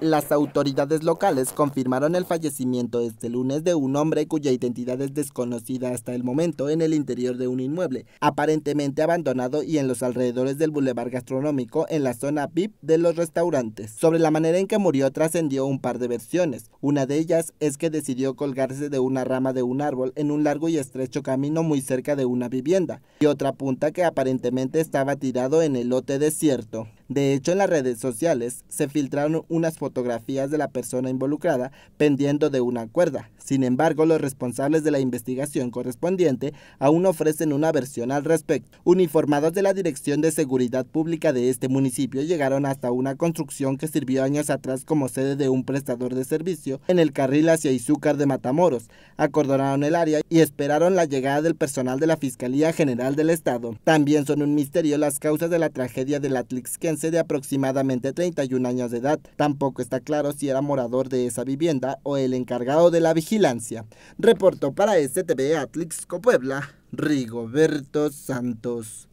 Las autoridades locales confirmaron el fallecimiento este lunes de un hombre cuya identidad es desconocida hasta el momento en el interior de un inmueble, aparentemente abandonado y en los alrededores del bulevar gastronómico en la zona VIP de los restaurantes. Sobre la manera en que murió trascendió un par de versiones. Una de ellas es que decidió colgarse de una rama de un árbol en un largo y estrecho camino muy cerca de una vivienda, y otra punta que aparentemente estaba tirado en el lote desierto. De hecho, en las redes sociales se filtraron unas fotografías de la persona involucrada pendiendo de una cuerda, sin embargo, los responsables de la investigación correspondiente aún ofrecen una versión al respecto. Uniformados de la Dirección de Seguridad Pública de este municipio llegaron hasta una construcción que sirvió años atrás como sede de un prestador de servicio en el carril hacia Izúcar de Matamoros. Acordonaron el área y esperaron la llegada del personal de la Fiscalía General del Estado. También son un misterio las causas de la tragedia del atlixquense de aproximadamente 31 años de edad. Tampoco está claro si era morador de esa vivienda o el encargado de la vigilancia reporto Reportó para STV Atlixco Puebla, Rigoberto Santos.